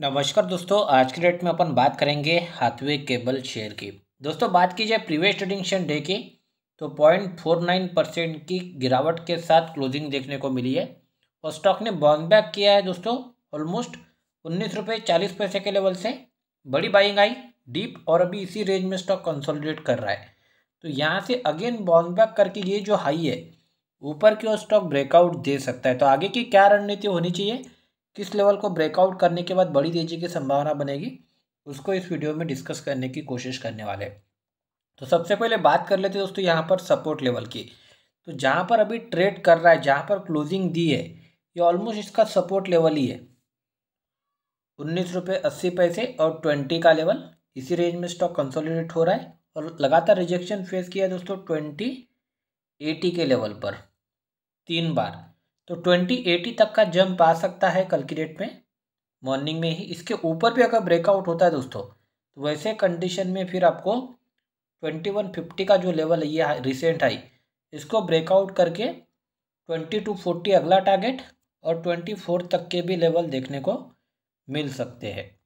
नमस्कार दोस्तों आज के डेट में अपन बात करेंगे हाथवे केबल शेयर की दोस्तों बात की जाए प्रीवियस ट्रेडिंग डे की तो पॉइंट फोर नाइन परसेंट की गिरावट के साथ क्लोजिंग देखने को मिली है और स्टॉक ने बाउंस बैक किया है दोस्तों ऑलमोस्ट उन्नीस रुपये चालीस पैसे के लेवल से बड़ी बाइंग आई डीप और अभी इसी रेंज में स्टॉक कंसोलिडेट कर रहा है तो यहाँ से अगेन बाउंस बैक करके ये जो हाई है ऊपर की ओर स्टॉक ब्रेकआउट दे सकता है तो आगे की क्या रणनीति होनी चाहिए किस लेवल को ब्रेकआउट करने के बाद बड़ी तेजी की संभावना बनेगी उसको इस वीडियो में डिस्कस करने की कोशिश करने वाले तो सबसे पहले बात कर लेते हैं दोस्तों यहाँ पर सपोर्ट लेवल की तो जहाँ पर अभी ट्रेड कर रहा है जहाँ पर क्लोजिंग दी है ये ऑलमोस्ट इसका सपोर्ट लेवल ही है उन्नीस रुपये अस्सी पैसे और ट्वेंटी का लेवल इसी रेंज में स्टॉक कंसोलिडेट हो रहा है और लगातार रिजेक्शन फेस किया है दोस्तों ट्वेंटी एटी के लेवल पर तीन बार तो ट्वेंटी एटी तक का जंप आ सकता है कल की डेट में मॉर्निंग में ही इसके ऊपर भी अगर ब्रेकआउट होता है दोस्तों तो वैसे कंडीशन में फिर आपको ट्वेंटी वन फिफ्टी का जो लेवल है ये रिसेंट हाई इसको ब्रेकआउट करके ट्वेंटी टू फोर्टी अगला टारगेट और ट्वेंटी फोर तक के भी लेवल देखने को मिल सकते हैं